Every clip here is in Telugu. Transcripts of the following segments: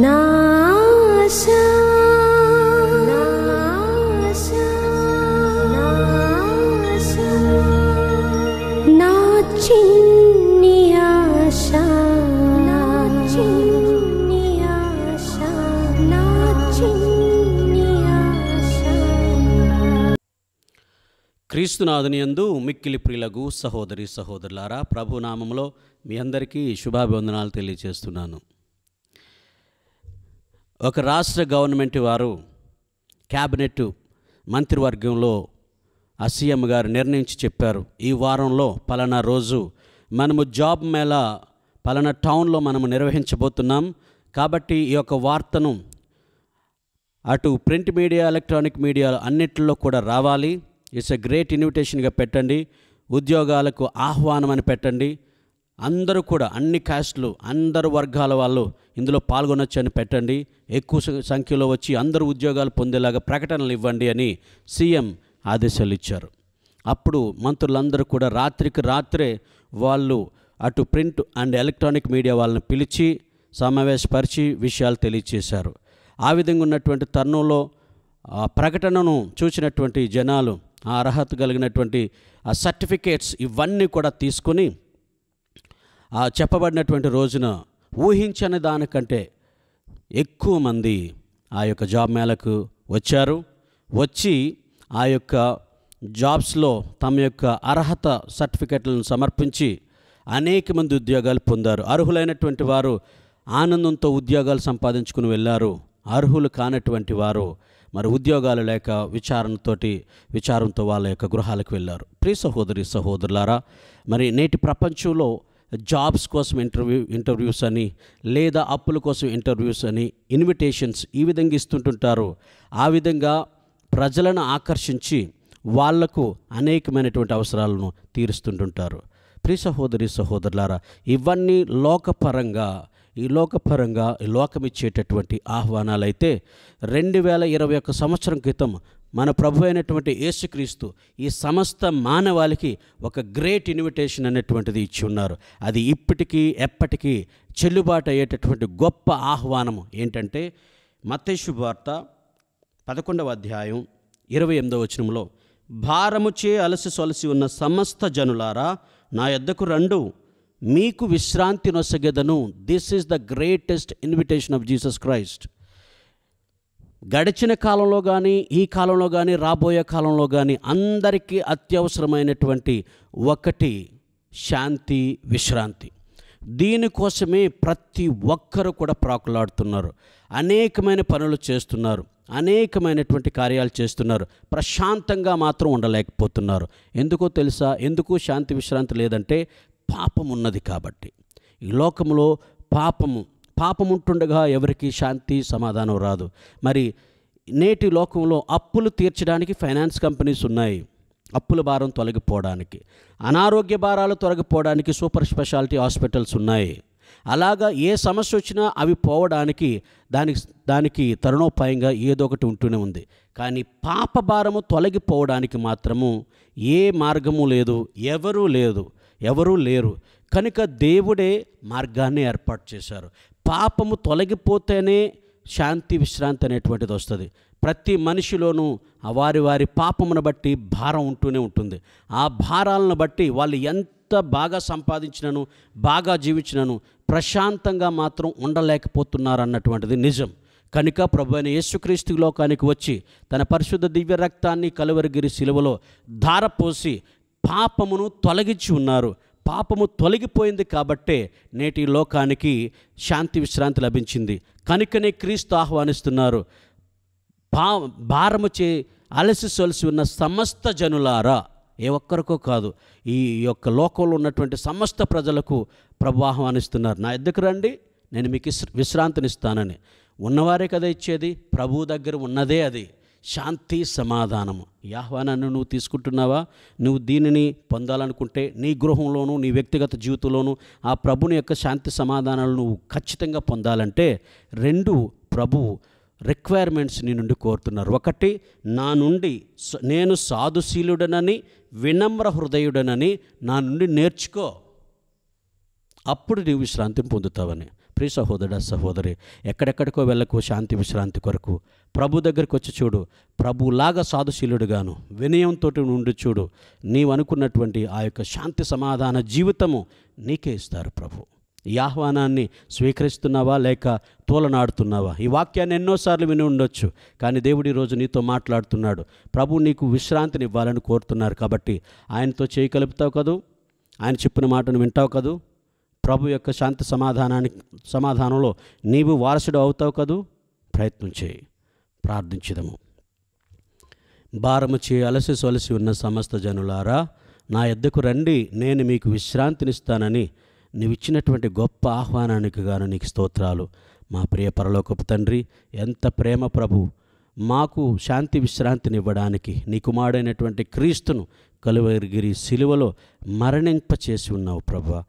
那。క్రీస్తునాథుని ఎందు మిక్కిలి ప్రిలగు సహోదరి సహోదరులారా ప్రభునామంలో మీ అందరికీ శుభాభివందనాలు తెలియజేస్తున్నాను ఒక రాష్ట్ర గవర్నమెంట్ వారు క్యాబినెట్ మంత్రివర్గంలో అసీఎం గారు నిర్ణయించి చెప్పారు ఈ వారంలో పలానా రోజు మనము జాబ్ మేళ పలానా టౌన్లో మనము నిర్వహించబోతున్నాం కాబట్టి ఈ యొక్క వార్తను అటు ప్రింట్ మీడియా ఎలక్ట్రానిక్ మీడియా అన్నింటిలో కూడా రావాలి ఇట్స్ ఎ గ్రేట్ ఇన్విటేషన్గా పెట్టండి ఉద్యోగాలకు ఆహ్వానం అని పెట్టండి అందరూ కూడా అన్ని కాస్ట్లు అందరు వర్గాల వాళ్ళు ఇందులో పాల్గొనొచ్చు అని పెట్టండి ఎక్కువ సంఖ్యలో వచ్చి అందరు ఉద్యోగాలు పొందేలాగా ప్రకటనలు ఇవ్వండి అని సీఎం ఆదేశాలు ఇచ్చారు అప్పుడు మంత్రులందరూ కూడా రాత్రికి రాత్రే వాళ్ళు అటు ప్రింట్ అండ్ ఎలక్ట్రానిక్ మీడియా వాళ్ళని పిలిచి సమావేశపరిచి విషయాలు తెలియచేశారు ఆ విధంగా ఉన్నటువంటి తరుణంలో ప్రకటనను చూసినటువంటి జనాలు ఆ అర్హత కలిగినటువంటి ఆ సర్టిఫికేట్స్ ఇవన్నీ కూడా తీసుకుని ఆ చెప్పబడినటువంటి రోజున ఊహించని దానికంటే ఎక్కువ మంది ఆ యొక్క జాబ్ మేళకు వచ్చారు వచ్చి ఆ యొక్క జాబ్స్లో తమ యొక్క అర్హత సర్టిఫికెట్లను సమర్పించి అనేక మంది ఉద్యోగాలు పొందారు అర్హులైనటువంటి వారు ఆనందంతో ఉద్యోగాలు సంపాదించుకుని వెళ్ళారు అర్హులు కానటువంటి వారు మరి ఉద్యోగాలు లేక విచారణతోటి విచారంతో వాళ్ళ యొక్క గృహాలకు వెళ్ళారు ప్రియ సహోదరి సహోదరులారా మరి నేటి ప్రపంచంలో జాబ్స్ కోసం ఇంటర్వ్యూ ఇంటర్వ్యూస్ అని లేదా అప్పుల కోసం ఇంటర్వ్యూస్ అని ఇన్విటేషన్స్ ఈ విధంగా ఇస్తుంటుంటారు ఆ విధంగా ప్రజలను ఆకర్షించి వాళ్లకు అనేకమైనటువంటి అవసరాలను తీరుస్తుంటుంటారు ప్రి సహోదరి సహోదరులారా ఇవన్నీ లోకపరంగా ఈ లోకపరంగా ఈ లోకం ఇచ్చేటటువంటి ఆహ్వానాలైతే రెండు వేల ఇరవై ఒక్క సంవత్సరం క్రితం మన ప్రభు అయినటువంటి యేసుక్రీస్తు ఈ సమస్త మానవాళికి ఒక గ్రేట్ ఇన్విటేషన్ అనేటువంటిది ఇచ్చి ఉన్నారు అది ఇప్పటికీ ఎప్పటికీ చెల్లుబాటు అయ్యేటటువంటి గొప్ప ఆహ్వానము ఏంటంటే మతేషు వార్త పదకొండవ అధ్యాయం ఇరవై ఎనిమిదవ వచనంలో భారముచే అలసి సొలసి ఉన్న సమస్త జనులారా నా యొద్దకు రెండు మీకు విశ్రాంతి నొసగెదను this is the greatest invitation of Jesus Christ గడిచిన కాలంలో కానీ ఈ కాలంలో కానీ రాబోయే కాలంలో కానీ అందరికీ అత్యవసరమైనటువంటి ఒకటి శాంతి విశ్రాంతి దీనికోసమే ప్రతి ఒక్కరు కూడా ప్రాకులాడుతున్నారు అనేకమైన పనులు చేస్తున్నారు అనేకమైనటువంటి కార్యాలు చేస్తున్నారు ప్రశాంతంగా మాత్రం ఉండలేకపోతున్నారు ఎందుకో తెలుసా ఎందుకు శాంతి విశ్రాంతి లేదంటే పాపం ఉన్నది కాబట్టి ఈ లోకంలో పాపము పాపం ఉంటుండగా ఎవరికి శాంతి సమాధానం రాదు మరి నేటి లోకంలో అప్పులు తీర్చడానికి ఫైనాన్స్ కంపెనీస్ ఉన్నాయి అప్పుల భారం తొలగిపోవడానికి అనారోగ్య భారాలు తొలగిపోవడానికి సూపర్ స్పెషాలిటీ హాస్పిటల్స్ ఉన్నాయి అలాగా ఏ సమస్య వచ్చినా అవి పోవడానికి దానికి దానికి తరుణోపాయంగా ఏదో ఒకటి ఉంటూనే ఉంది కానీ పాప భారము తొలగిపోవడానికి మాత్రము ఏ మార్గము లేదు ఎవరూ లేదు ఎవరూ లేరు కనుక దేవుడే మార్గాన్ని ఏర్పాటు చేశారు పాపము తొలగిపోతేనే శాంతి విశ్రాంతి అనేటువంటిది వస్తుంది ప్రతి మనిషిలోనూ వారి వారి పాపమును బట్టి భారం ఉంటూనే ఉంటుంది ఆ భారాలను బట్టి వాళ్ళు ఎంత బాగా సంపాదించినను బాగా జీవించినను ప్రశాంతంగా మాత్రం ఉండలేకపోతున్నారు అన్నటువంటిది నిజం కనుక ప్రభు అయిన యేసుక్రీస్తు లోకానికి వచ్చి తన పరిశుద్ధ దివ్య రక్తాన్ని కలువరిగిరి శిలువలో ధారపోసి పాపమును తొలగించి ఉన్నారు పాపము తొలగిపోయింది కాబట్టే నేటి లోకానికి శాంతి విశ్రాంతి లభించింది కనుకనే క్రీస్తు ఆహ్వానిస్తున్నారు పా భారము చే అలసి ఉన్న సమస్త జనులారా ఏ ఒక్కరికో కాదు ఈ యొక్క లోకంలో ఉన్నటువంటి సమస్త ప్రజలకు ప్రభు ఆహ్వానిస్తున్నారు నా ఎద్దుకు రండి నేను మీకు విశ్రాంతినిస్తానని ఉన్నవారే కదా ఇచ్చేది ప్రభువు దగ్గర ఉన్నదే అది శాంతి సమాధానము ఆహ్వానాన్ని నువ్వు తీసుకుంటున్నావా నువ్వు దీనిని పొందాలనుకుంటే నీ గృహంలోనూ నీ వ్యక్తిగత జీవితంలోనూ ఆ ప్రభుని యొక్క శాంతి సమాధానాలు నువ్వు ఖచ్చితంగా పొందాలంటే రెండు ప్రభు రిక్వైర్మెంట్స్ నీ నుండి కోరుతున్నారు ఒకటి నా నుండి నేను సాధుశీలుడనని వినమ్ర హృదయుడనని నా నుండి నేర్చుకో అప్పుడు నీవు విశ్రాంతిని పొందుతావని ప్రియ సహోదరుడ సహోదరి ఎక్కడెక్కడికో వెళ్ళకు శాంతి విశ్రాంతి కొరకు ప్రభు దగ్గరికి వచ్చి చూడు ప్రభులాగా సాధుశీలుడుగాను వినయంతో ఉండి చూడు నీవు అనుకున్నటువంటి ఆ యొక్క శాంతి సమాధాన జీవితము నీకే ఇస్తారు ప్రభు ఈ ఆహ్వానాన్ని స్వీకరిస్తున్నావా లేక తోలనాడుతున్నావా ఈ వాక్యాన్ని ఎన్నోసార్లు విని ఉండొచ్చు కానీ దేవుడు ఈరోజు నీతో మాట్లాడుతున్నాడు ప్రభు నీకు విశ్రాంతిని ఇవ్వాలని కోరుతున్నారు కాబట్టి ఆయనతో చేయగలుగుతావు కదూ ఆయన చెప్పిన మాటను వింటావు కదూ ప్రభు యొక్క శాంతి సమాధానానికి సమాధానంలో నీవు వారసుడు అవుతావు కదూ ప్రయత్నం చేయి ప్రార్థించదము భారము చే అలసి సొలసి ఉన్న సమస్త జనులారా నా ఎద్దకు రండి నేను మీకు విశ్రాంతినిస్తానని నీవిచ్చినటువంటి గొప్ప ఆహ్వానానికి గాను నీకు స్తోత్రాలు మా ప్రియ పరలోకపు తండ్రి ఎంత ప్రేమ ప్రభు మాకు శాంతి విశ్రాంతినివ్వడానికి నీ కుమారుడైనటువంటి క్రీస్తును కలువరిగిరి శిలువలో మరణింపచేసి ఉన్నావు ప్రభా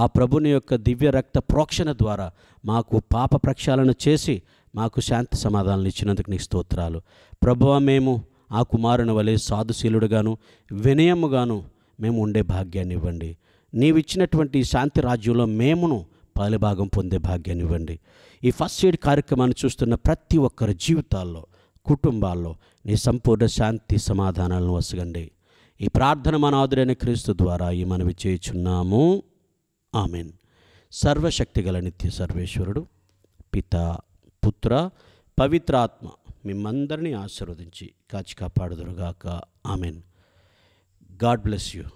ఆ ప్రభుని యొక్క దివ్య రక్త ప్రోక్షణ ద్వారా మాకు పాప ప్రక్షాళన చేసి మాకు శాంతి సమాధానాలు ఇచ్చినందుకు నీ స్తోత్రాలు ప్రభువ మేము ఆ కుమారుని వలె సాధుశీలుడుగాను వినయముగాను మేము ఉండే భాగ్యాన్ని ఇవ్వండి నీవిచ్చినటువంటి శాంతి రాజ్యంలో మేమును పాలిభాగం పొందే భాగ్యాన్ని ఇవ్వండి ఈ ఫస్ట్ ఎయిడ్ కార్యక్రమాన్ని చూస్తున్న ప్రతి ఒక్కరి జీవితాల్లో కుటుంబాల్లో నీ సంపూర్ణ శాంతి సమాధానాలను వసగండి ఈ ప్రార్థన మన ఆదురైన క్రీస్తు ద్వారా ఈ మనవి చేయుచున్నాము ఆమెన్ సర్వశక్తిగల నిత్య సర్వేశ్వరుడు పిత పుత్ర పవిత్రాత్మ మిమ్మందరినీ ఆశీర్వదించి కాచి కాపాడుదురుగాక ఆమెన్ గాడ్ బ్లెస్ యూ